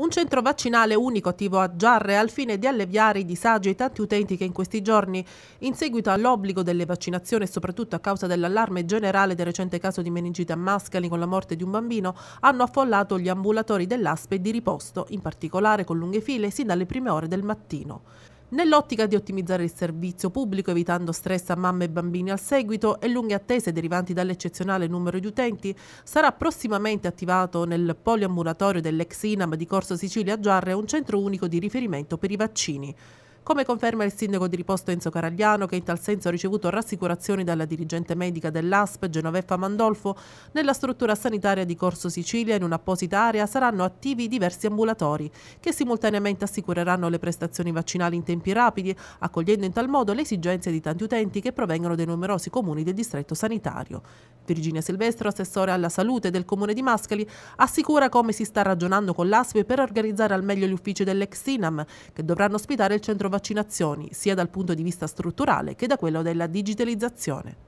Un centro vaccinale unico attivo a Giarre al fine di alleviare i disagi ai tanti utenti che in questi giorni, in seguito all'obbligo delle vaccinazioni e soprattutto a causa dell'allarme generale del recente caso di meningite a Mascali con la morte di un bambino, hanno affollato gli ambulatori dell'Aspe di riposto, in particolare con lunghe file sin dalle prime ore del mattino nell'ottica di ottimizzare il servizio pubblico evitando stress a mamme e bambini al seguito e lunghe attese derivanti dall'eccezionale numero di utenti, sarà prossimamente attivato nel poliambulatorio dell'ex INAM di Corso Sicilia Giarre un centro unico di riferimento per i vaccini come conferma il sindaco di Riposto Enzo Caragliano che in tal senso ha ricevuto rassicurazioni dalla dirigente medica dell'ASP Genoveffa Mandolfo, nella struttura sanitaria di Corso Sicilia in un'apposita area saranno attivi diversi ambulatori che simultaneamente assicureranno le prestazioni vaccinali in tempi rapidi, accogliendo in tal modo le esigenze di tanti utenti che provengono dai numerosi comuni del distretto sanitario. Virginia Silvestro, assessore alla salute del comune di Mascali, assicura come si sta ragionando con l'ASP per organizzare al meglio gli uffici dell'ex SINAM che dovranno ospitare il centro vaccinale vaccinazioni, sia dal punto di vista strutturale che da quello della digitalizzazione.